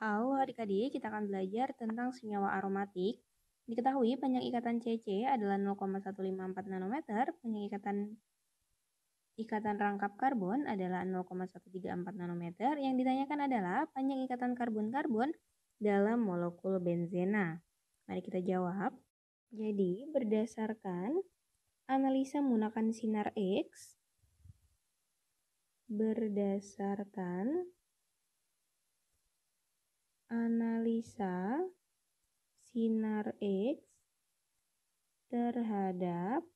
Halo adik-adik, kita akan belajar tentang senyawa aromatik. Diketahui panjang ikatan CC adalah 0,154 nanometer, panjang ikatan ikatan rangkap karbon adalah 0,134 nanometer. Yang ditanyakan adalah panjang ikatan karbon-karbon dalam molekul benzena. Mari kita jawab. Jadi, berdasarkan analisa menggunakan sinar X berdasarkan analisa sinar X terhadap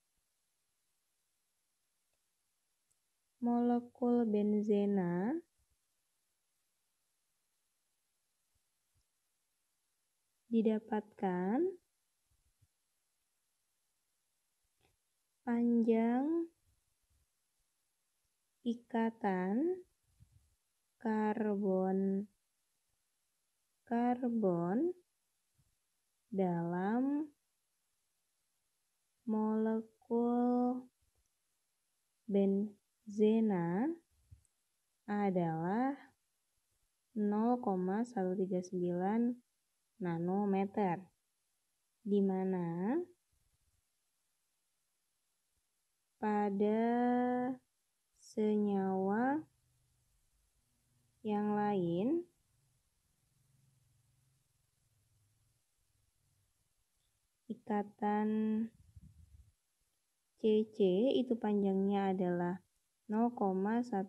molekul benzena didapatkan panjang ikatan karbon karbon dalam molekul benzena adalah 0,139 nanometer di mana pada senyawa yang lain ikatan CC itu panjangnya adalah 0,154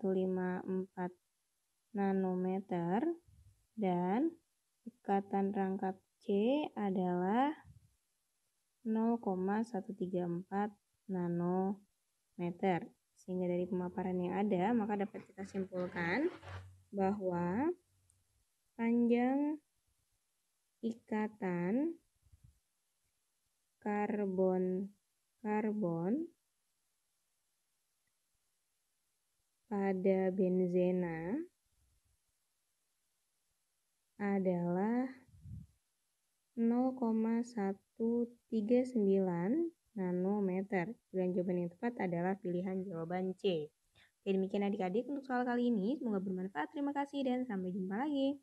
nanometer dan ikatan rangkap C adalah 0,134 nanometer. Sehingga dari pemaparan yang ada, maka dapat kita simpulkan bahwa panjang ikatan karbon karbon pada benzena adalah 0,139 nanometer. dan jawaban yang tepat adalah pilihan jawaban C. Oke, demikian adik-adik untuk soal kali ini. Semoga bermanfaat. Terima kasih dan sampai jumpa lagi.